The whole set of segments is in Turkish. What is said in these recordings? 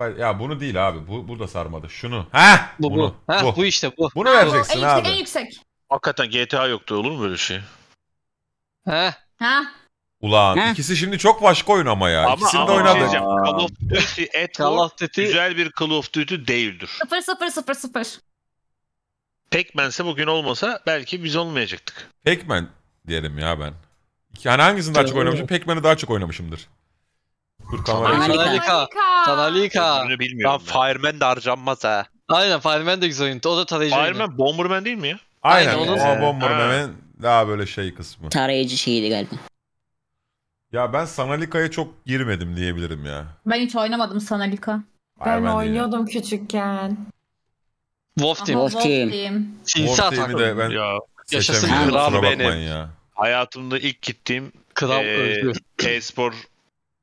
Ya bunu değil abi. Bu, bu da sarmadı. Şunu. Ha? Bu bu. Ha, bu. bu işte bu. Bunu vereceksin bu, abi. En yüksek. Hakikaten GTA yoktu olur mu böyle şey? Ha. Ha. Ulan Heh. ikisi şimdi çok başka oyun ama ya. Ama, İkisini ama de oynadık. Şey Call of Duty at Call of Duty güzel bir Call of Duty değildir. 0 0 0 0. Pac-Man'se bugün olmasa belki biz olmayacaktık. Pac-Man diyelim ya ben. Yani hangisini daha çok ee, oynamışım? Pac-Man'i daha çok oynamışımdır. Dur kamerayı. Sanalika. Sanalika. Bunu bilmiyorum. ben. Fireman de harcanmaz ha. Aynen Fireman de güzel oyundu. O da tarayıcı oyundu. Fireman Bomberman değil mi ya? Aynen. Aynen, onun- O Bomberman'in daha böyle şey kısmı. Tarayıcı şeydi galiba. Ya ben Sanalika'ya çok girmedim diyebilirim ya. Ben hiç oynamadım Sanalika. Ben Iron Man oynuyordum küçükken. Wolf Team. Wolf Team. Team. Sinsi Wolf Team'i de ben Ya Yaşasın seçemiyorum. kral benim. ya. hayatımda ilk gittiğim Kral Ee, e-spor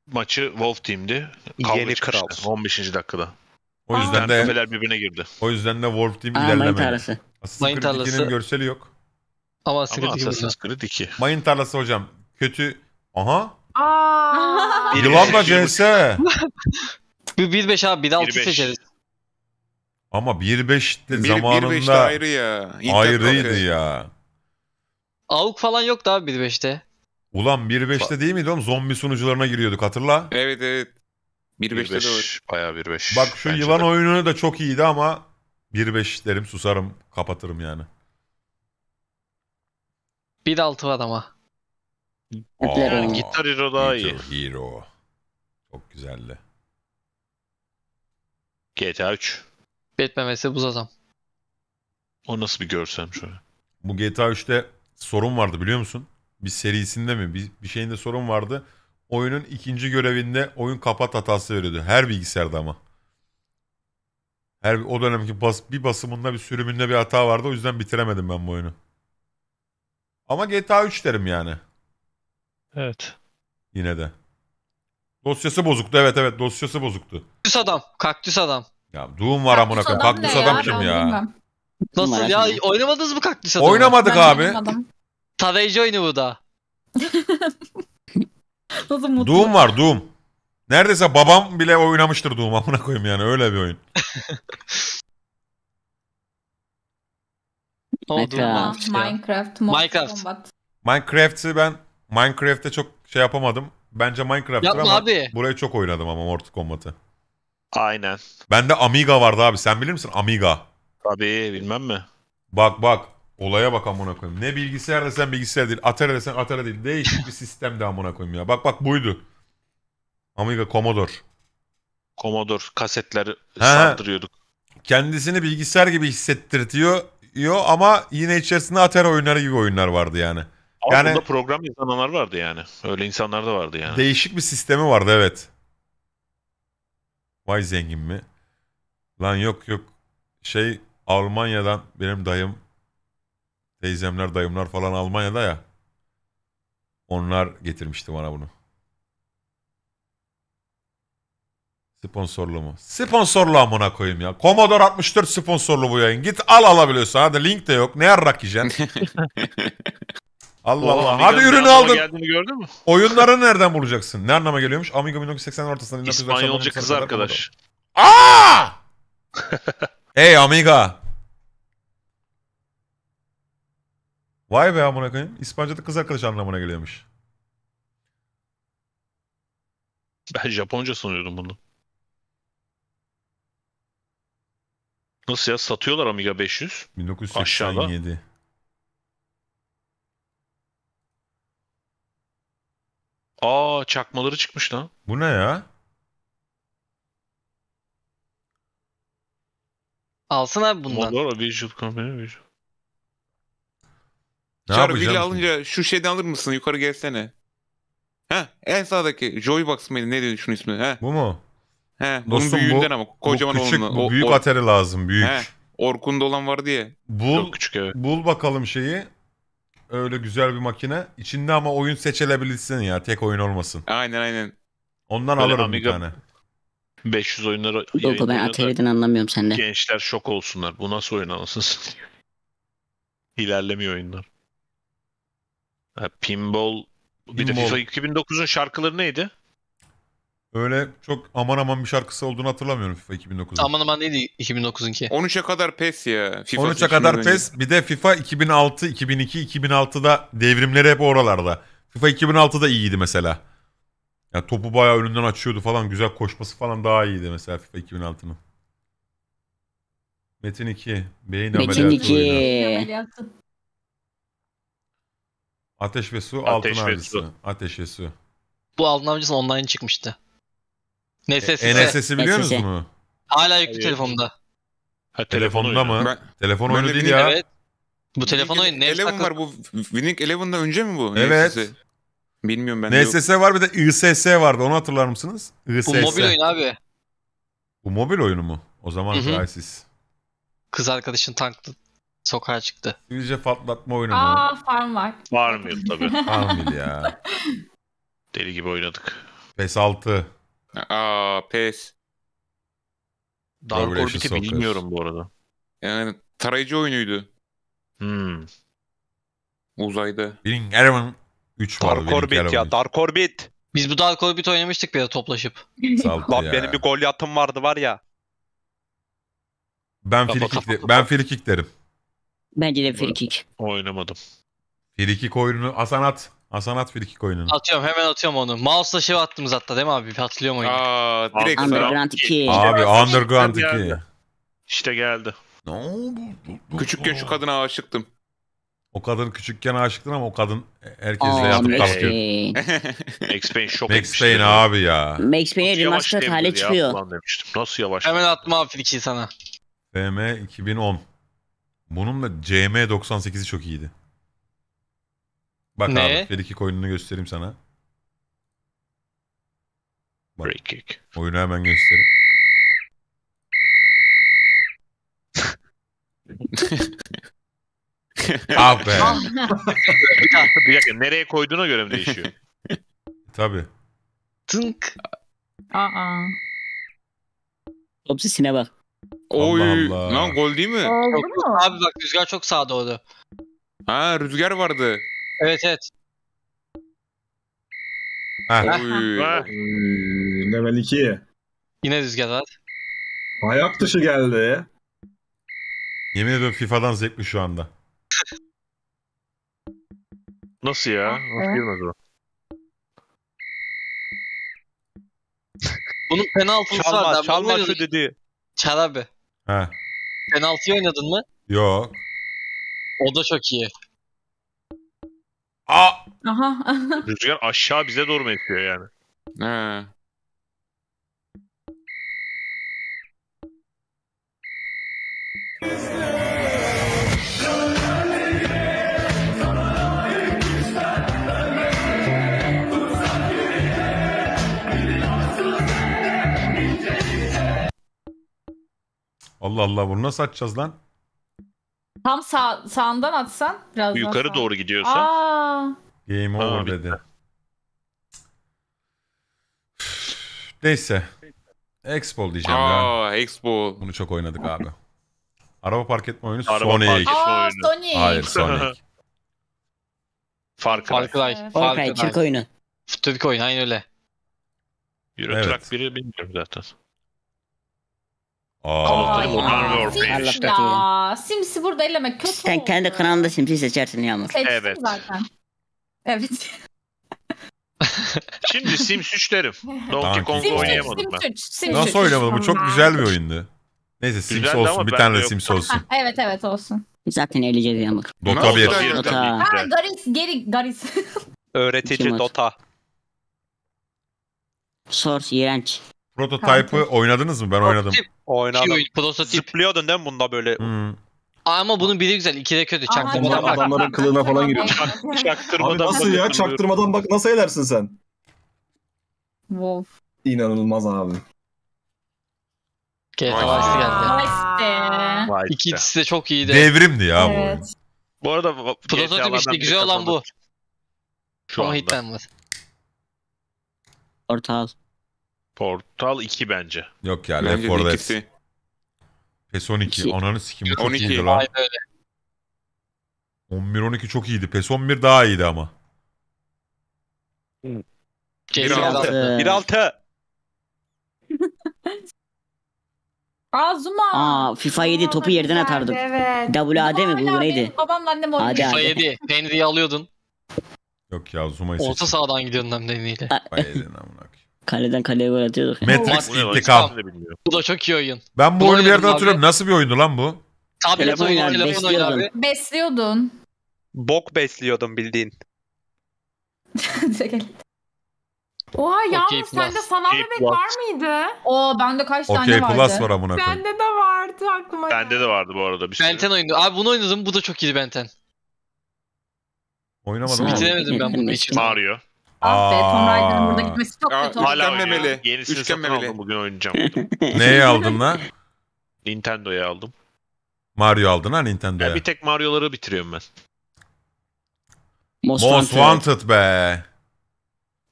maçı Wolf Team'di. Kavga Yeni çıkmıştı. kral. 15. dakikada. O yüzden de kafeler birbirine girdi. o yüzden de Wolf Team ilerlemedi. mayın tarlası. Mayın tarlası. görseli yok. Ama Ama Assassin's Creed 2. Mayın tarlası hocam. Kötü. Aha. Yılanla beş, CS. Bir, beş abi bir altı seçeriz. Ama 1.5 de 1 5 de zamanında ayrı ya. İnternet ayrıydı ya. Avuk falan yoktu abi bir beşte. Ulan 1.5'te değil miydi oğlum? Zombi sunucularına giriyorduk hatırla. Evet evet. 1.5'te de var. Bayağı 1.5. Bak şu Bence yılan de. oyunu da çok iyiydi ama 1.5 derim susarım kapatırım yani. 1.6 var ama. Aa, Gitar Hero daha iyi. Guitar Hero. Çok güzeldi. GTA 3. Batman vs. Buz Adam. O nasıl bir görsem şöyle. Bu GTA 3'te sorun vardı biliyor musun? bir serisinde mi bir, bir şeyinde sorun vardı. Oyunun ikinci görevinde oyun kapat hatası veriyordu. Her bilgisayarda ama. Her o dönemki bas, bir basımında bir sürümünde bir hata vardı. O yüzden bitiremedim ben bu oyunu. Ama GTA 3 derim yani. Evet. Yine de. Dosyası bozuktu. Evet evet dosyası bozuktu. Kaktüs adam. Kaktüs adam. Ya Doom var amına koyayım. Kaktüs adam, ne ya? kim Ben ya? bilmem. Nasıl ya? Oynamadınız mı kaktüs adamı? Oynamadık Ben abi. bilmedim. Tarayıcı oyunu bu da. Nasıl mutlu. Doom var Doom. Neredeyse babam bile oynamıştır Doom amına koyayım yani öyle bir oyun. Ama Minecraft. Minecraft, Mortal Kombat. Minecraft'ı ben Minecraft'te çok şey yapamadım. Bence Minecraft. Yapma ama abi. burayı çok oynadım ama Mortal Kombat'ı. Aynen. Bende Amiga vardı abi. Sen bilir misin Amiga? Tabii bilmem mi? Bak bak. Olaya bak amına koyayım. Ne bilgisayar desen bilgisayar değil. Atari desen Atari değil. Değişik bir sistem de amına koyayım ya. Bak bak buydu. Amiga Commodore. Commodore kasetleri He. saldırıyorduk. Kendisini bilgisayar gibi hissettirtiyor yo, ama yine içerisinde Atari oyunları gibi oyunlar vardı yani. Ama yani, bunda program yazanlar vardı yani. Öyle insanlar da vardı yani. Değişik bir sistemi vardı evet. Vay zengin mi? Lan yok yok. Şey Almanya'dan benim dayım Teyzemler, dayımlar falan Almanya'da ya. Onlar getirmişti bana bunu. Sponsorlu mu? Sponsorlu amına koyayım ya. Commodore 64 sponsorlu bu yayın. Git al alabiliyorsan. Hadi link de yok. Ne yarrak yiyeceksin? Allah Allah. Hadi ürünü aldın. Geldiğini gördün mü? Oyunları nereden bulacaksın? Ne anlama geliyormuş? Amiga 1980 ortasında. İspanyolca kız arkadaş. Aa! hey Amiga. Vay be amına koyayım. İspanyolca'da kız arkadaş anlamına geliyormuş. Ben Japonca sanıyordum bunu. Nasıl ya? Satıyorlar Amiga 500. 1987. Aşağıda. Aa çakmaları çıkmış lan. Bu ne ya? Alsın abi bundan. Motorola Visual Company Visual. Ne Çağrı Villa alınca şu şeyden alır mısın? Yukarı gelsene. Ha en sağdaki Joybox mıydı? Ne dedi şunun ismi? Ha. Bu mu? He, bunun büyüğünden bu, ama kocaman bu küçük, olanı. Bu büyük atarı lazım büyük. He, Orkun'da olan var diye. Bul, Çok küçük evet. bul bakalım şeyi. Öyle güzel bir makine. İçinde ama oyun seçilebilirsin ya. Tek oyun olmasın. Aynen aynen. Ondan Böyle alırım Amiga, bir tane. 500 oyunları Yok ben Atari'den anlamıyorum sende. Gençler şok olsunlar. Bu nasıl oyun anasını İlerlemiyor oyunlar. Ha, pinball. Bir de FIFA 2009'un şarkıları neydi? Öyle çok aman aman bir şarkısı olduğunu hatırlamıyorum FIFA 2009'un. Aman aman neydi 2009'unki? 13'e kadar PES ya. FIFA 13'e kadar 2009'un. PES bir de FIFA 2006, 2002, 2006'da devrimleri hep oralarda. FIFA 2006'da iyiydi mesela. Ya topu bayağı önünden açıyordu falan. Güzel koşması falan daha iyiydi mesela FIFA 2006'nın. Metin 2. Beyin Metin ameliyatı oyunu. 2. Ateş ve Su Ateş Altın ve Su. Ateş ve Su. Bu Altın Avcısı online çıkmıştı. Neyse size. NSS'i biliyor NSS. musunuz mu? Hala yüklü Hayır. telefonda. Ha, Telefonda mı? Ben- Telefon Ben oyunu değil ya. Evet. Bu telefon oyunu ne Eleven var bu. Winning Eleven'dan önce mi bu? Evet. NSS? Bilmiyorum ben. de yok. NSS var bir de ISS vardı. Onu hatırlar mısınız? ISS. Bu mobil oyun abi. Bu mobil oyunu mu? O zaman Hı hı. Kız arkadaşın tanklı sokağa çıktı. İngilizce patlatma oyunu mu? Aa farm var. Farmville tabii. Farmville ya. Deli gibi oynadık. PES 6. Aa PES. Dark Revolution Orbit'i bilmiyorum bu arada. Yani tarayıcı oyunuydu. Hmm. Uzayda. Bilin Erman 3 var. Dark Orbit ya Dark Orbit. Biz bu Dark Orbit oynamıştık bir de toplaşıp. Lan ya. benim bir gol yatım vardı var ya. Ben frikik de, ben frikik derim. Bence de frikik. Oynamadım. Frikik oyununu Asanat. Asanat frikik oyununu. Atıyorum hemen atıyorum onu. Mouse'la şey attım zaten değil mi abi? Hatırlıyorum oyunu. Aa direkt Underground 2. Abi Underground 2. İşte geldi. Ne oldu? Küçükken şu kadına aşıktım. O kadın küçükken aşıktın ama o kadın herkesle Aa, yatıp kalkıyor. Max Payne şok Max Payne abi ya. Max Payne remastered hale çıkıyor. Nasıl yavaş? Hemen atma abi sana. FM 2010. E Bununla CM98'i çok iyiydi. Bak ne? abi Feriki coin'ini göstereyim sana. Bak, kick. Oyunu hemen göstereyim. ah be. bir dakika nereye koyduğuna göre mi değişiyor? Tabii. Tınk. Aa. Obsesine bak. Oy Allah Allah. lan gol değil mi? Oldu Yok, Abi bak rüzgar çok sağa doğdu. Ha rüzgar vardı. Evet evet. Heh. Oy. Ha. Hmm, level 2. Yine rüzgar var. Ayak dışı geldi. Yemin ediyorum FIFA'dan zevkli şu anda. Nasıl ya? Nasıl girmez o? Bunun penaltısı Çalma, da çalma bunları- şu dedi. Çal abi. He. Penaltıyı oynadın mı? Yok. O da çok iyi. Aa! Aha. Rüzgar aşağı bize doğru mu esiyor yani? He. Allah Allah bunu nasıl açacağız lan? Tam sağ, sağından atsan biraz Yukarı daha doğru gidiyorsa. Aa, Game over Aa, dedi. Neyse. X-Ball diyeceğim ya. Aa, Expo. Bunu çok oynadık abi. Araba park etme oyunu Araba Sonic. park etme. aa oyunu. Sonic. Hayır Sonic. Far Cry. Far Cry. Far Cry, Türk oyunu. Türk oyunu aynen öyle. Euro Evet. Truck biri bilmiyorum zaten. Aa, Ay, Allah ya. Sims'i burada elemek kötü Sen kendi kanalında Sims'i seçersin Yağmur. Seçtim Evet. zaten. Evet. Şimdi Sims 3 derim. Donkey Donkey Kong'u Kong. oynayamadım ben. Sims 3. Nasıl oynamadım? Bu çok güzel bir oyundu. Neyse Sims olsun. Bir bende tane de Sims olsun. evet evet olsun. Zaten eğleneceğiz yamuk. Dota Nasıl 1. oynayamadım? Dota. Ha, Garis, geri Garis. Öğretici Dota. Source iğrenç. Prototype'ı oynadınız mı? Ben oynadım. Oynadım. Oyun, prototip. Zıplıyordun değil mi bunda böyle? Hmm. Ama bunun biri güzel, iki de kötü. Çaktırmadan bak. Adamların kılığına falan giriyor. Çaktırmadan Abi nasıl ya? Çaktırmadan bak nasıl elersin sen? Wolf. İnanılmaz abi. GTA Vice geldi. Vay be. İkisi de çok iyiydi. Devrimdi ya bu oyun. Bu arada Prototip işte güzel olan bu. kazandı Şu Ama anda. hitten var. Portal. Portal 2 bence. Yok ya Left 4 Dead. PES 12. İki. Ananı sikim. 12. 12. Vay be. 11-12 çok iyiydi. PES 11 daha iyiydi ama. Kesinlikle. 1.6. Azuma. Aa FIFA 7 topu yerden atardım. Evet. WAD mi bu neydi? Babamla annem oynuyor. Hadi FIFA hadi. 7. Henry'i alıyordun. Yok ya Zuma'yı Orta sahadan gidiyordun hem de eliyle. Bayedin amına koyayım. Kaleden kaleye gol atıyorduk. Matrix Bu Bu da çok iyi oyun. Ben bu Bunu oyunu bir yerden oynadım hatırlıyorum. abi. Nasıl bir oyundu lan bu? Tablet Telefon oyunu, yani, telefon oyunu bekliyordum. abi. Besliyordun. Bok besliyordum bildiğin. Oha yalnız sende plus. sanal Okey, bebek var mıydı? Oo bende kaç Okey tane vardı? Okey Plus var amına Bende de vardı aklıma. Bende de vardı bu arada bir sürü. Benten oyunu. Abi bunu oynadım. Bu da çok iyi Benten. Oynamadım ama. Bitiremedim ben bunu. Hiç. Mario. Ah be Tom Raider'ın burada gitmesi çok kötü oldu. Hala Üçgen oynuyor. memeli. Yenisini Üçgen memeli. aldım bugün oynayacağım. Neyi aldın lan? Nintendo'ya aldım. Mario aldın ha Nintendo'ya. Ya bir tek Mario'ları bitiriyorum ben. Most, Most Wanted. Wanted be.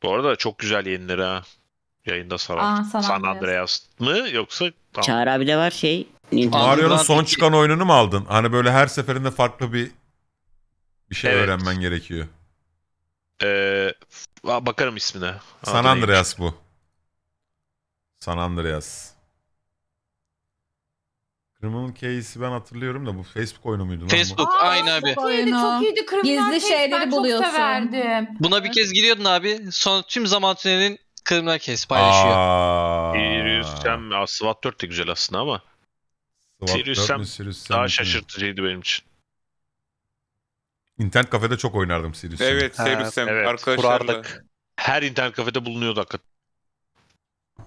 Bu arada çok güzel yenileri ha. Yayında saran. Aa, San San Andreas mı yoksa tamam. Çağrı abi de var şey. Mario'nun son çıkan oyununu mu aldın? Hani böyle her seferinde farklı bir bir şey Evet. öğrenmen gerekiyor. Ee, Aa, bakarım ismine. Aa, San Andreas bu. San Andreas. Criminal Case'i ben hatırlıyorum da bu Facebook oyunu muydu? Facebook Aa, aynı abi. Çok iyiydi, çok iyiydi. Criminal Gizli Case şeyleri ben buluyorsun. çok severdim. Buna bir kez giriyordun abi. Sonra tüm zaman tünelin Criminal Case paylaşıyor. Aa. Sirius Sam, Aa, SWAT 4 de güzel aslında ama. SWAT Sirius Sam daha şaşırtıcıydı benim için. İnternet kafede çok oynardım Serious Evet, Ha, Serious Sam evet, arkadaşlarla. kurardık. Her internet kafede bulunuyordu hakikaten. Ama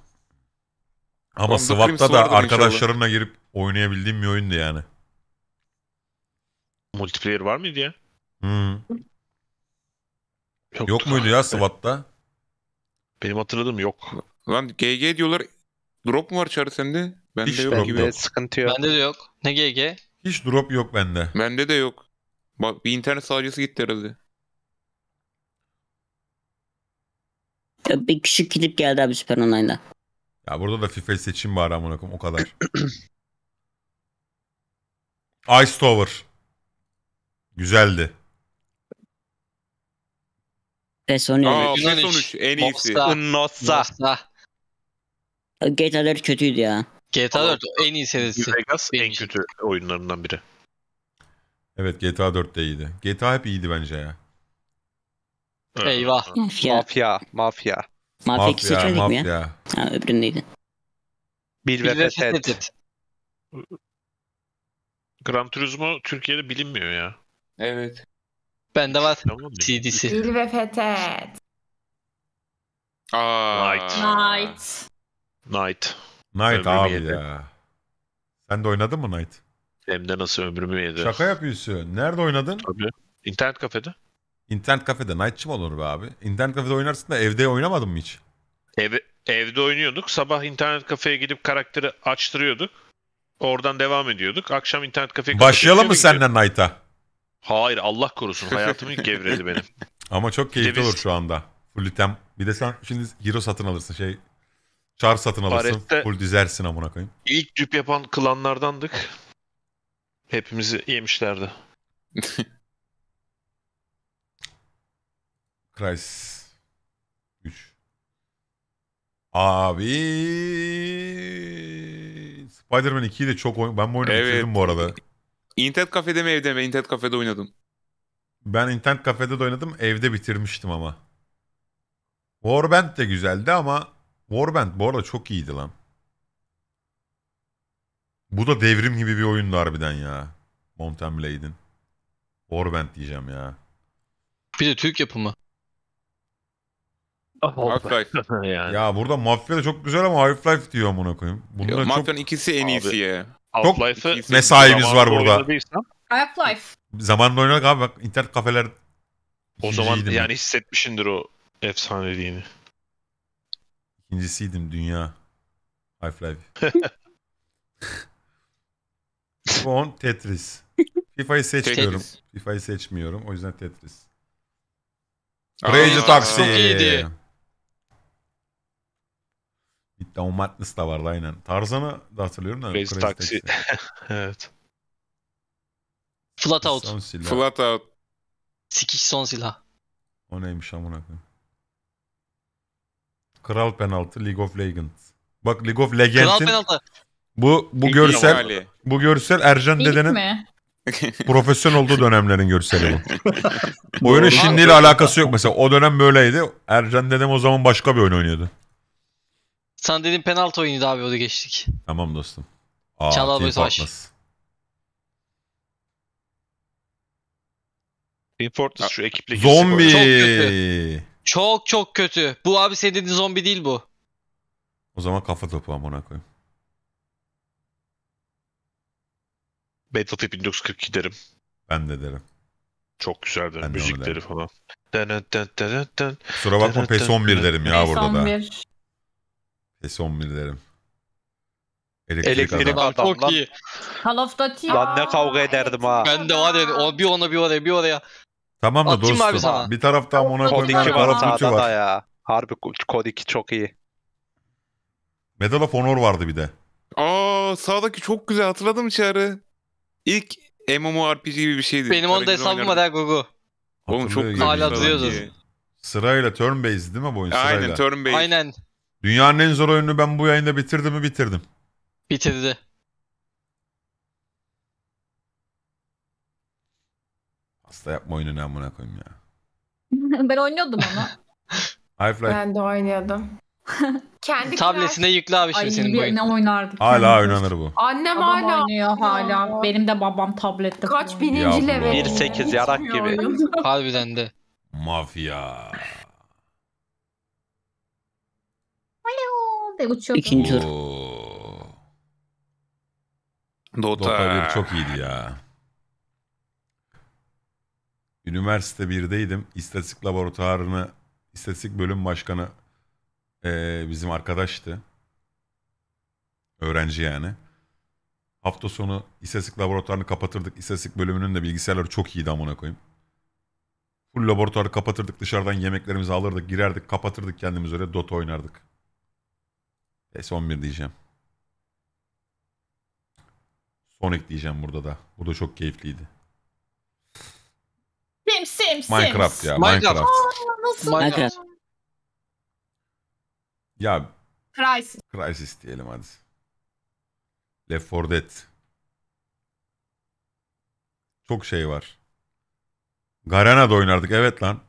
Tamam, The Swap'ta da vardır arkadaşlarımla girip oynayabildiğim bir oyundu yani. Multiplayer var mıydı ya? Hı. Hmm. Yoktu. Yok muydu ya Swap'ta? Benim hatırladığım yok. Lan GG diyorlar. Drop mu var çağrı sende? Bende Hiç yok drop gibi. yok. sıkıntı yok. Bende de yok. Ne GG? Hiç drop yok bende. Bende de yok. Bak bir internet sağcısı gitti herhalde. Bir küçük klip geldi abi Süper Online'da. Ya burada da FIFA seçim var amına koyayım o kadar. Ice Tower. Güzeldi. Persona Aa, Persona en iyisi. Nossa. Nossa. Nossa. GTA'lar kötüydü ya. GTA 4 en iyi serisi. Vegas en kötü oyunlarından biri. Evet GTA 4 de iyiydi. GTA hep iyiydi bence ya. Eyvah. Mafya. Mafya, mafya. Mafya ikisi seçerdik mi ya? mafya. Ha öbüründeydi. Bil ve Fethet. Gran Turismo Türkiye'de bilinmiyor ya. Evet. Bende var. CD'si. Dil ve Fethet. Night. Night. Night. Night abi ya. Sen de oynadın mı Night? Hem de nasıl ömrümü yedi. Şaka yapıyorsun. Nerede oynadın? Tabii. İnternet kafede. İnternet kafede Night'çı mı olur be abi? İnternet kafede oynarsın da evde oynamadın mı hiç? Ev, evde oynuyorduk. Sabah internet kafeye gidip karakteri açtırıyorduk. Oradan devam ediyorduk. Akşam internet kafeye Başlayalım mı senden Night'a? Hayır Allah korusun. Hayatım ilk gevredi benim. Ama çok keyifli olur şu anda. Full item. Bir de sen şimdi hero satın alırsın şey. Char satın alırsın. Barette, full dizersin amına koyayım. İlk düp yapan klanlardandık. Hepimizi yemişlerdi. Crysis 3. Abi Spider-Man 2'yi de çok oynadım ben bu oyunu evet. bu arada. İnternet kafede mi evde mi? İnternet kafede oynadım. Ben internet kafede de oynadım. Evde bitirmiştim ama. Warband de güzeldi ama Warband bu arada çok iyiydi lan. Bu da devrim gibi bir oyundu harbiden ya. Mountain Blade'in. Warband diyeceğim ya. Bir de Türk yapımı. Half-Life. yani. Ya burada mafya da çok güzel ama Half-Life diyor amına koyayım. Bunlar çok Mafya'nın ikisi en Abi. iyisi ya. Çok Half-Life'ı mesaimiz var burada. oynadıysan, Half-Life. Zamanında oynadık abi bak internet kafeler O zaman ikincisiydim. yani hissetmişindir o efsaneliğini. İkincisiydim dünya. Half-Life. on Tetris. FIFA'yı seçmiyorum. FIFA'yı seçmiyorum. O yüzden Tetris. Rage Taxi. Çok iyiydi. Bitti. Madness da vardı aynen. Tarzan'ı da hatırlıyorum da. Crazy, Taxi. evet. Flat Out. Son silah. Flat Out. Sikiş son silah. O neymiş amına Kral penaltı League of Legends. Bak League of Legends'in Kral penaltı. Bu bu Bilgi görsel hali. bu görsel Ercan İlk dedenin mi? profesyonel olduğu dönemlerin görseli bu. Oyunun şimdiyle alakası yok mesela. O dönem böyleydi. Ercan dedem o zaman başka bir oyun oynuyordu. sen dedin penaltı oyunuydu abi onu geçtik. Tamam dostum. Aa, Çağla Boy Savaş. Reporters şu ekiple Zombi. Çok kötü. Çok çok kötü. Bu abi senin dediğin zombi değil bu. O zaman kafa topu amına koyayım. Battlefield 1942 derim. Ben de derim. Çok güzeldi. Ben Müzikleri derim. falan. Kusura bakma PES 11 derim ya PES burada da. PES 11 derim. Elektrik, adam. adam. Çok iyi. Call of Duty. Lan ne kavga ederdim ha. Ben de var ya o bir ona bir oraya bir oraya. Tamam da dostum. Abi sana. Bir taraftan Monaco'nun bir taraftan var. Ya. Harbi kod 2 çok iyi. Medal of Honor vardı bir de. Aa sağdaki çok güzel hatırladım içeri. İlk MMORPG gibi bir şeydi. Benim onda hesabım var ha Gugu. Oğlum çok güzel. Hala duruyoruz. Sırayla turn based değil mi bu oyun? Sırayla. Aynen turn based. Aynen. Dünyanın en zor oyununu ben bu yayında bitirdim mi bitirdim. Bitirdi. Hasta yapma oyunu ne amına koyayım ya. ben oynuyordum ama. Half-Life. Ben de oynuyordum. Kendi Tabletine yükle abi şimdi senin boyun. ne oynardık. Hala oynanır bu. Annem Babam hala. oynuyor hala. Benim de babam tablette. Kaç bininci Yavrum. level? 1.8 yarak gibi. Harbiden de. Mafya. de uçuyordu. İkinci Dota. Dota 1 çok iyiydi ya. Üniversite 1'deydim. İstatistik laboratuvarını, istatistik bölüm başkanı ee, bizim arkadaştı. Öğrenci yani. Hafta sonu İstatistik laboratuvarını kapatırdık. İstatistik bölümünün de bilgisayarları çok iyiydi amına koyayım. Full laboratuvarı kapatırdık. Dışarıdan yemeklerimizi alırdık. Girerdik kapatırdık kendimiz öyle. Dota oynardık. S11 diyeceğim. Sonic diyeceğim burada da. Bu da çok keyifliydi. Sims Sims Minecraft ya Minecraft. Minecraft. Aa, nasıl? Minecraft. Ya Crisis. Crisis diyelim hadi. Left 4 Dead. Çok şey var. Garena'da oynardık evet lan.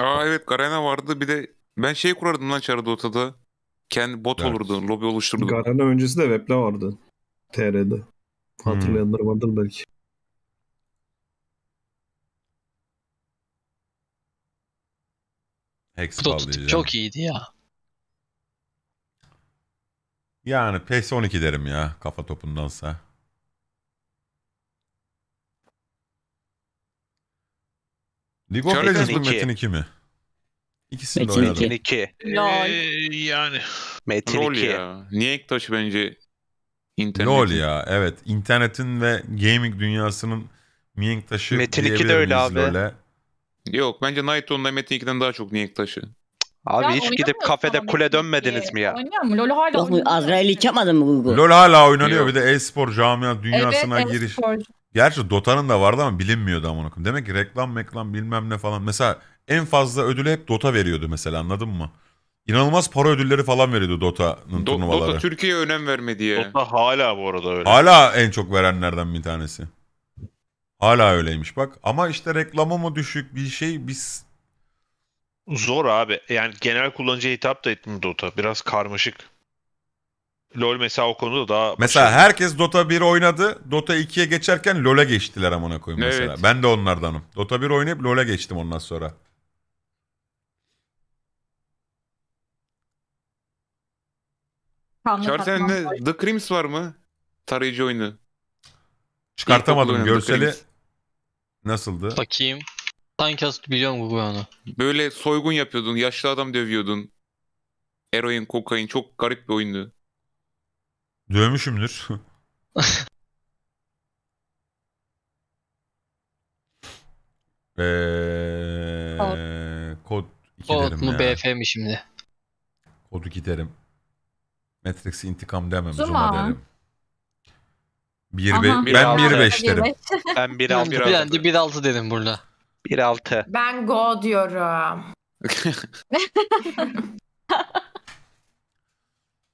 Aa evet Garena vardı bir de ben şey kurardım lan çarı Dota'da. Kendi bot Evet. olurdu, lobi oluştururdum. Garena öncesi de Web'le vardı. TR'de. Hmm. Hatırlayanlar vardır belki. Hex Prototipi çok iyiydi ya. Yani ps 12 derim ya kafa topundansa. League of Legends mi Metin 2 mi? İkisini Metin de oynadım. Metin 2. Ee, yani. Metin Rol 2. ya. Niye Ektaş bence internetin? Rol ya evet. internetin ve gaming dünyasının Miyeng taşı Metin 2 de öyle abi. Öyle. Yok bence Naito Metin 2'den daha çok niyek taşı. Abi Ya hiç gidip mu kafede Metin kule dönmediniz mi ya? Oynuyor mu? LoL hala Yok oynuyor. Azrail yapmadın mı Google? LoL hala oynanıyor bir de e-spor camia dünyasına evet, giriş. e-sporcu. Gerçi Dota'nın da vardı ama bilinmiyordu amına koyayım. Demek ki reklam meklam bilmem ne falan. Mesela en fazla ödülü hep Dota veriyordu mesela anladın mı? İnanılmaz para ödülleri falan veriyordu Dota'nın Do- turnuvaları. Dota Türkiye'ye önem vermedi ya. Dota hala bu arada öyle. Hala en çok verenlerden bir tanesi. Hala öyleymiş bak. Ama işte reklamı mı düşük bir şey biz... Zor abi. Yani genel kullanıcıya hitap da etmiyor Dota. Biraz karmaşık. LoL mesela o konuda daha... Şey- mesela başarılı. herkes Dota 1 oynadı. Dota 2'ye geçerken LoL'e geçtiler amına koyayım evet. mesela. Ben de onlardanım. Dota 1 oynayıp LoL'e geçtim ondan sonra. Çağrı sende The Crims var mı? Tarayıcı oyunu. Çıkartamadım görseli. Nasıldı? Bakayım. Sanki az biliyorum bu onu. Böyle soygun yapıyordun, yaşlı adam dövüyordun. Eroin, kokain çok garip bir oyundu. Dövmüşümdür. Eee, kod 2 Kod derim mu ya. BF mi şimdi? Kodu giderim. Matrix intikam demem. Zuma, Zuma derim. Bir be, Ben ben 1.5 derim. Ben 1.6 Bir dedim. anda 1.6 dedim burada. 1.6. Ben go diyorum.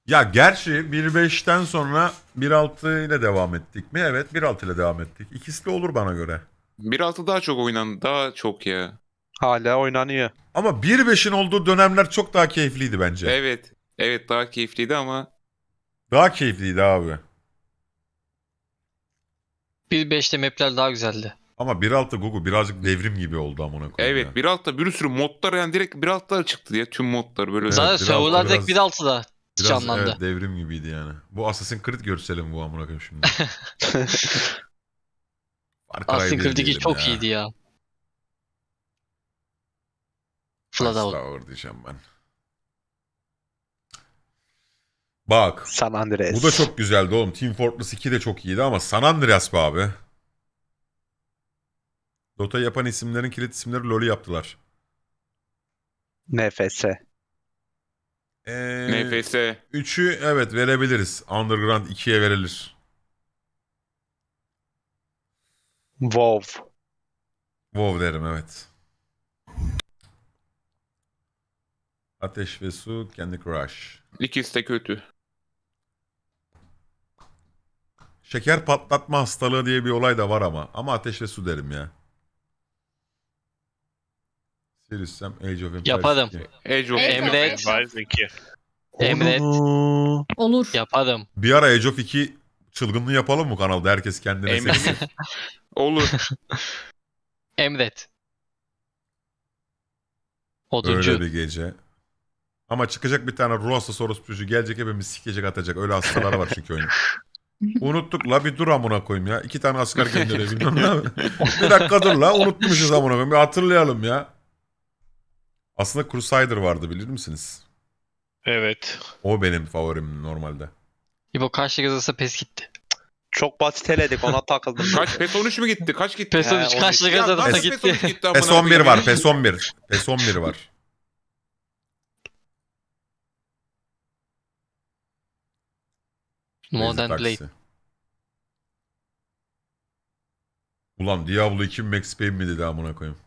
ya gerçi 1.5'ten sonra 1.6 ile devam ettik mi? Evet 1.6 ile devam ettik. İkisi de olur bana göre. 1.6 daha çok oynan daha çok ya. Hala oynanıyor. Ama 1.5'in olduğu dönemler çok daha keyifliydi bence. Evet. Evet daha keyifliydi ama. Daha keyifliydi abi. 1.5'te map'ler daha güzeldi. Ama 1.6 Gogu birazcık devrim gibi oldu amına koyayım. Evet ya. 1.6'da bir sürü modlar yani direkt 1.6'da çıktı ya tüm modlar böyle. Evet, Zaten serverlar direkt 1.6'da biraz, canlandı. Evet, devrim gibiydi yani. Bu Assassin's Creed görselim bu amına koyayım şimdi? Assassin's Creed 2 çok ya. iyiydi ya. Flat Out. diyeceğim ben. Bak. San Andreas. Bu da çok güzeldi oğlum. Team Fortress 2 de çok iyiydi ama San Andreas be abi. Dota yapan isimlerin kilit isimleri LoL'ü yaptılar. NFS. Ee, NFS. 3'ü evet verebiliriz. Underground 2'ye verilir. WoW. WoW derim evet. Ateş ve su, kendi Crush. İkisi de kötü. Şeker patlatma hastalığı diye bir olay da var ama. Ama ateşle su derim ya. Serissem Age of Empires Yaparım. 2. Age of Empires 2. Emret. Olur. yapadım. Bir ara Age of 2 çılgınlığı yapalım mı kanalda? Herkes kendine Emre. Olur. Emret. Öyle bir gece. Ama çıkacak bir tane ruh hastası orospucu gelecek hepimiz sikecek atacak. Öyle hastalar var çünkü oyunda. Unuttuk la bir dur amına koyayım ya. İki tane asker gönderiyor bilmem ne. bir dakika dur la unutmuşuz amına koyayım. Bir hatırlayalım ya. Aslında Crusader vardı bilir misiniz? Evet. O benim favorim normalde. İbo karşı gazası pes gitti. Çok batiteledik ona takıldım. Kaç PES 13 mü gitti? Kaç gitti? PES 13 karşı gazası gitti. gitti PES 11 var. PES 11. PES 11 var. Modern Blade. Ulan Diablo 2 Max Payne mi dedi amına koyayım.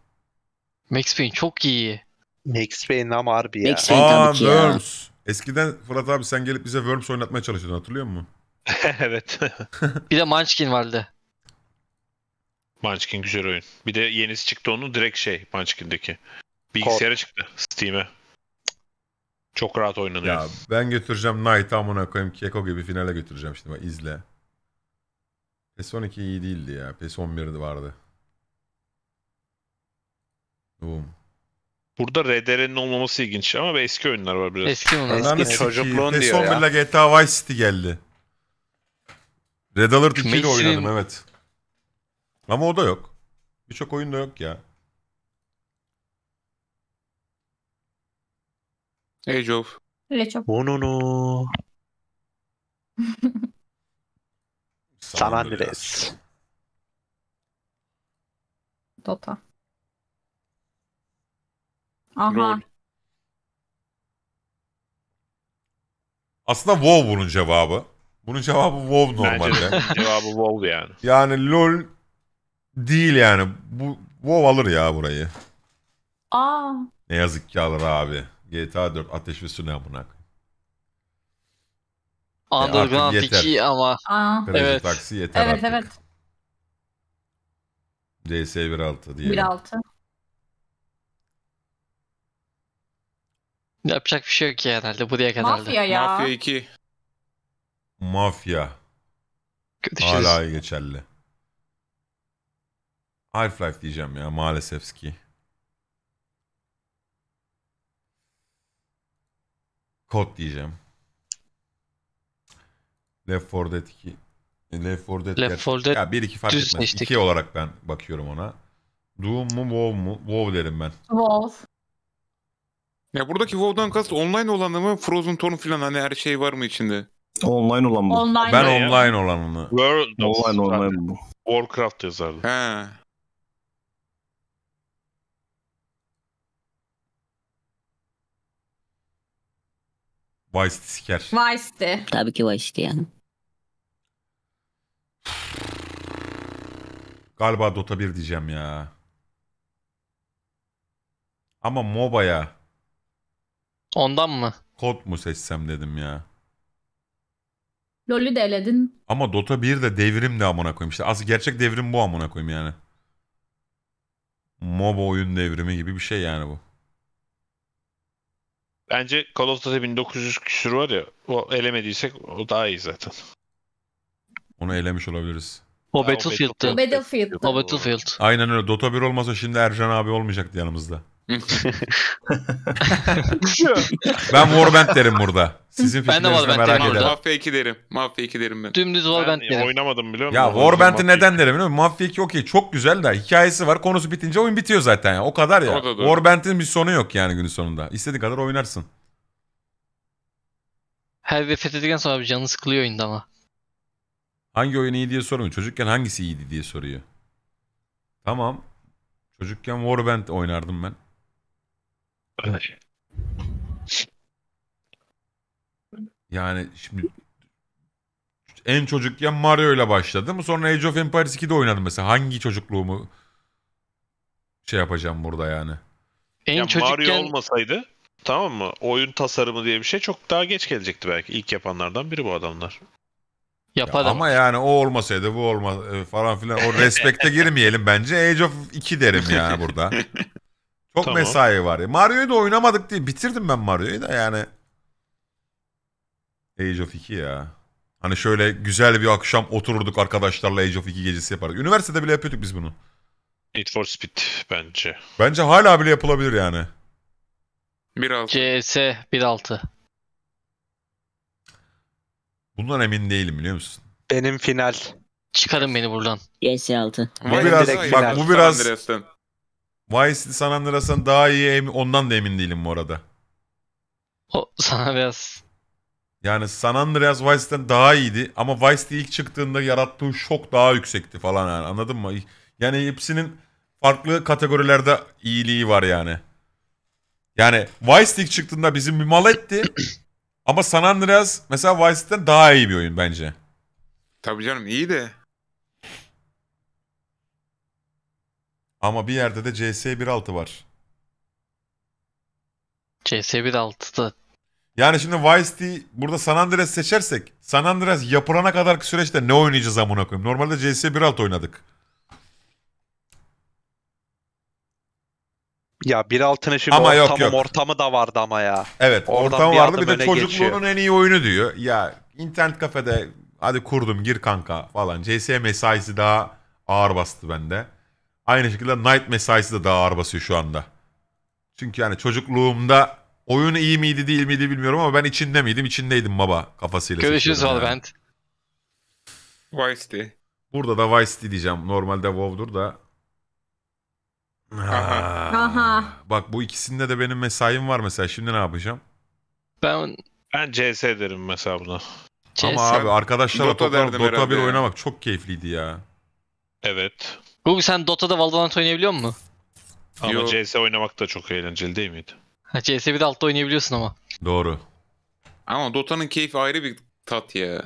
Max Payne çok iyi. Max Payne ama harbi ya. Max Payne Aa tabii ki ya. Eskiden Fırat abi sen gelip bize Worms oynatmaya çalışıyordun hatırlıyor musun? evet. Bir de Munchkin vardı. Munchkin güzel oyun. Bir de yenisi çıktı onun direkt şey Munchkin'deki. Bilgisayara çıktı Steam'e. Çok rahat oynanıyor. Ya ben götüreceğim Knight amına koyayım Keko gibi finale götüreceğim şimdi bak izle. PES 12 iyi değildi ya. PES 11 vardı. Boom. Burada RDR'nin olmaması ilginç ama eski oyunlar var biraz. Eski oyunlar. Eski, eski çocukluğun diyor ya. PES 11 ile GTA Vice City geldi. Red Alert 2 ile oynadım evet. Ama o da yok. Birçok da yok ya. Age of. Age of. Oh no no. San Andreas. Dota. Aha. Rol. Aslında WoW bunun cevabı. Bunun cevabı WoW normalde. Bence cevabı WoW yani. Yani LoL değil yani. Bu WoW alır ya burayı. Aa. Ne yazık ki alır abi. GTA 4 ateş ve su ne amına Underground artık 2 ama. Aa, Evet. taksi yeter evet artık. evet. CS 1.6 diye. 1.6. Yapacak bir şey yok ya herhalde buraya kadar. Mafya ya. Mafya 2. Mafya Görüşürüz. hala geçerli. Half-Life diyeceğim ya maalesef ki. Kod diyeceğim. Left 4 Dead 2. Left 4 Dead, Left 4 Dead ya bir iki fark etmez. Seçtik. 2 olarak ben bakıyorum ona. Doom mu WoW mu? WoW derim ben. WoW. Ya buradaki WoW'dan kast online olanı mı? Frozen Throne falan hani her şey var mı içinde? Online olan bu. Online ben ya. online olanını. World of online online bu. Warcraft yazardım. He. Vice'di siker. Vice'di. Tabii ki Vice'di yani. Galiba Dota 1 diyeceğim ya. Ama MOBA'ya Ondan mı? kod mu seçsem dedim ya. LoL'ü de eledin. Ama Dota 1 de devrim de amına koyayım. İşte asıl gerçek devrim bu amına koyayım yani. MOBA oyun devrimi gibi bir şey yani bu. Bence Call of Duty 1900 küsür var ya. O elemediysek o daha iyi zaten. Onu elemiş olabiliriz. O Battlefield'tı. Battlefield'tı. O Battlefield. Aynen öyle. Dota 1 olmasa şimdi Ercan abi olmayacaktı yanımızda. ben Warband derim burada. Sizin ben de Warband merak derim ederim. Mafya 2 derim. Mafya 2 derim ben. Dümdüz Warband derim. Oynamadım biliyor musun? Ya Warband'i neden derim biliyor musun? Mafya 2 okey çok güzel de hikayesi var. Konusu bitince oyun bitiyor zaten ya. O kadar ya. Warband'in bir sonu yok yani günün sonunda. İstediğin kadar oynarsın. Her ve fethettikten sonra abi canı sıkılıyor oyunda ama. Hangi oyun iyi diye sormuyor. Çocukken hangisi iyiydi diye soruyor. Tamam. Çocukken Warband oynardım ben. Öyle şey. Yani şimdi en çocukken Mario ile başladım. Sonra Age of Empires 2'de oynadım mesela. Hangi çocukluğumu şey yapacağım burada yani. En yani çocukken... Mario olmasaydı tamam mı? Oyun tasarımı diye bir şey çok daha geç gelecekti belki. İlk yapanlardan biri bu adamlar. Yapar ya ama yani o olmasaydı bu olma e, falan filan o respekte girmeyelim bence. Age of 2 derim yani burada. Çok Tamam. mesai var ya. Mario'yu da oynamadık diye bitirdim ben Mario'yu da yani. Age of 2 ya. Hani şöyle güzel bir akşam otururduk arkadaşlarla Age of 2 gecesi yapardık. Üniversitede bile yapıyorduk biz bunu. Need for Speed bence. Bence hala bile yapılabilir yani. 16 CS 1.6. Bundan emin değilim biliyor musun? Benim final. Çıkarın beni buradan. YS6. Bu biraz bak bu biraz Vice City San Andreas'tan daha iyi emin, ondan da emin değilim bu arada. O sana biraz... Yani San Andreas Vice City'den daha iyiydi ama Vice City ilk çıktığında yarattığı şok daha yüksekti falan yani anladın mı? Yani hepsinin farklı kategorilerde iyiliği var yani. Yani Vice City ilk çıktığında bizim bir mal etti ama San Andreas mesela Vice City'den daha iyi bir oyun bence. Tabii canım iyi de Ama bir yerde de CS 1.6 var. CS 1.6'da yani şimdi Vice burada San Andreas seçersek San Andreas yapılana kadar süreçte ne oynayacağız amına koyayım? Normalde CS 1.6 oynadık. Ya 1.6'nın şimdi ama ortamı, yok, yok. ortamı da vardı ama ya. Evet Oradan ortamı bir vardı bir de çocukluğunun en iyi oyunu diyor. Ya internet kafede hadi kurdum gir kanka falan. CS mesaisi daha ağır bastı bende. Aynı şekilde Night mesaisi de daha ağır basıyor şu anda. Çünkü yani çocukluğumda oyun iyi miydi değil miydi bilmiyorum ama ben içinde miydim içindeydim baba kafasıyla. Görüşürüz yani. Valvent. Vice Burada da Vice diyeceğim. Normalde WoW'dur da. Aha. Bak bu ikisinde de benim mesaim var mesela. Şimdi ne yapacağım? Ben ben CS derim mesela buna. Ama abi arkadaşlarla Dota, Dota, Dota bir oynamak çok keyifliydi ya. Evet. Google sen Dota'da Valorant oynayabiliyor musun? Ama CS oynamak da çok eğlenceli değil miydi? Ha, CS bir de altta oynayabiliyorsun ama. Doğru. Ama Dota'nın keyfi ayrı bir tat ya.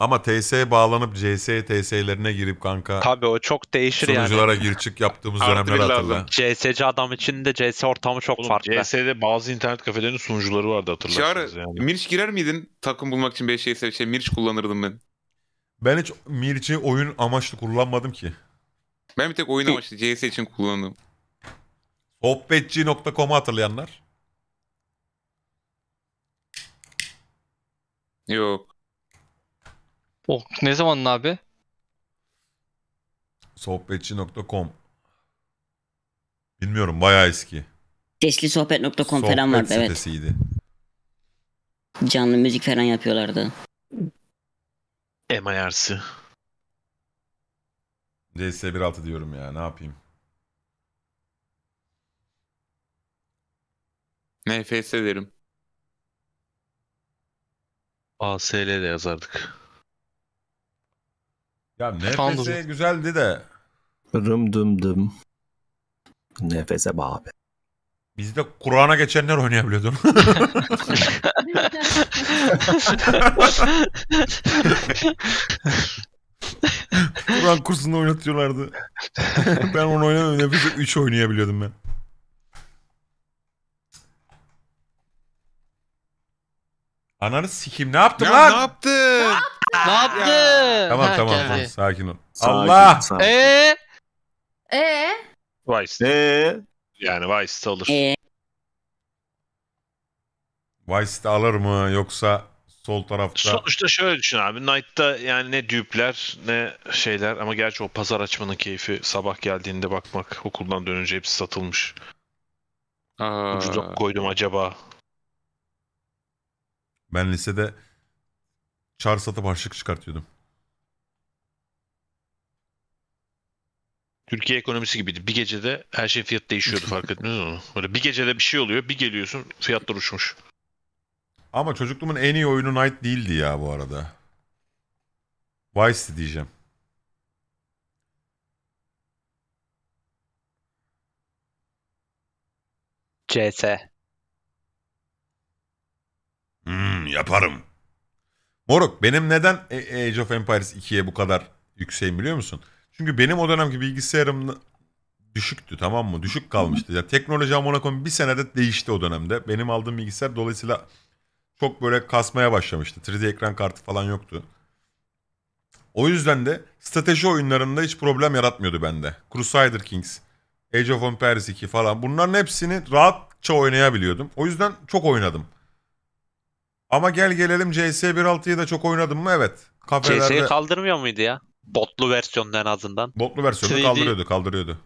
Ama TS'ye bağlanıp CS TS'lerine girip kanka Tabii o çok değişir sunuculara yani. gir çık yaptığımız Artı dönemleri hatırla. CS'ci adam için de CS ortamı çok Oğlum, farklı. CS'de bazı internet kafelerinin sunucuları vardı hatırlarsınız Çağrı, yani. Mirç girer miydin? Takım bulmak için 5 bir şey, şey, şey Mirç kullanırdım ben. Ben hiç Mirç'i oyun amaçlı kullanmadım ki. Ben bir tek oyun amaçlı CS için kullandım. Sohbetçi.com'u hatırlayanlar. Yok. Oh, ne zamanın abi? Sohbetçi.com Bilmiyorum bayağı eski. Sesli sohbet.com falan vardı evet. Sohbet sitesiydi. Canlı müzik falan yapıyorlardı. MIRC. CS 1.6 diyorum ya ne yapayım. NFS derim. ASL de yazardık. Ya NFS güzeldi de Rım dım dım. Nefese bağ abi. bizde Kur'an'a geçenler oynayabiliyordu. Kur'an kursunda oynatıyorlardı. ben onu oynamıyorum. Nefes 3 oynayabiliyordum ben. Ananı sikim ne yaptın lan? Ne yaptın? Ne yaptın? Tamam Ha, tamam tamam sakin ol. Allah! Ee? Ee? Vice. Eee? Yani Vice de olur. Ee? Vice'de alır mı yoksa Sol tarafta. Sonuçta şöyle düşün abi. Knight'ta yani ne düpler ne şeyler ama gerçi o pazar açmanın keyfi sabah geldiğinde bakmak. Okuldan dönünce hepsi satılmış. Aa. Ucuza koydum acaba. Ben lisede çar satıp harçlık çıkartıyordum. Türkiye ekonomisi gibiydi. Bir gecede her şey fiyat değişiyordu fark ettiniz mi Böyle bir gecede bir şey oluyor, bir geliyorsun fiyatlar uçmuş. Ama çocukluğumun en iyi oyunu Knight değildi ya bu arada. Vice diyeceğim. CS. Hmm, yaparım. Moruk benim neden e- Age of Empires 2'ye bu kadar yükseğim biliyor musun? Çünkü benim o dönemki bilgisayarım düşüktü tamam mı? Düşük kalmıştı. Ya teknoloji amına bir senede değişti o dönemde. Benim aldığım bilgisayar dolayısıyla çok böyle kasmaya başlamıştı. 3D ekran kartı falan yoktu. O yüzden de strateji oyunlarında hiç problem yaratmıyordu bende. Crusader Kings, Age of Empires 2 falan bunların hepsini rahatça oynayabiliyordum. O yüzden çok oynadım. Ama gel gelelim CS 1.6'yı da çok oynadım mı? Evet. Kafelerde... CS'yi kaldırmıyor muydu ya? Botlu versiyonda en azından. Botlu versiyonu 3D... kaldırıyordu kaldırıyordu.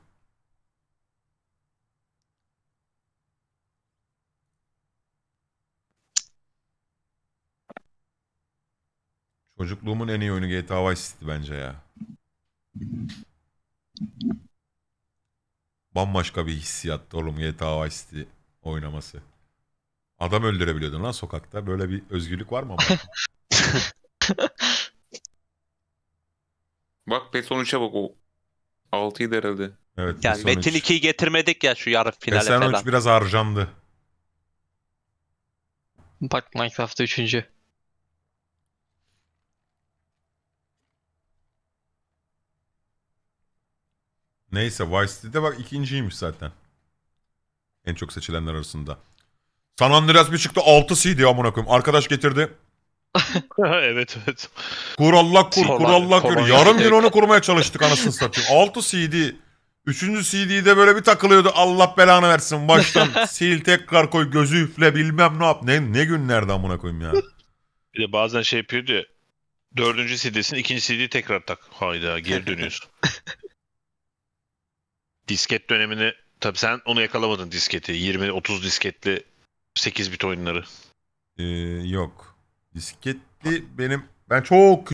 Çocukluğumun en iyi oyunu GTA Vice City bence ya. Bambaşka bir hissiyat oğlum GTA Vice City oynaması. Adam öldürebiliyordun lan sokakta. Böyle bir özgürlük var mı ama? Bak PES 13'e bak o. 6'ydı herhalde. Evet, Yani Metin 2'yi getirmedik ya şu yarı finale PES falan. 13 biraz harcandı. Bak Minecraft'ta üçüncü. Neyse Vice City'de bak ikinciymiş zaten. En çok seçilenler arasında. San Andreas bir çıktı 6 CD amına koyayım. Arkadaş getirdi. evet evet. Kurallak kur, kurallak kur. Yarım gün onu kurmaya çalıştık anasını satayım. 6 CD. Üçüncü CD'de böyle bir takılıyordu. Allah belanı versin baştan. sil tekrar koy gözü üfle bilmem ne yap. Ne, ne günlerde amına koyayım ya. Bir de bazen şey yapıyordu ya. Dördüncü CD'sin ikinci CD'yi tekrar tak. Hayda geri dönüyorsun disket dönemini tabi sen onu yakalamadın disketi. 20-30 disketli 8 bit oyunları. Ee, yok. Disketli benim ben çok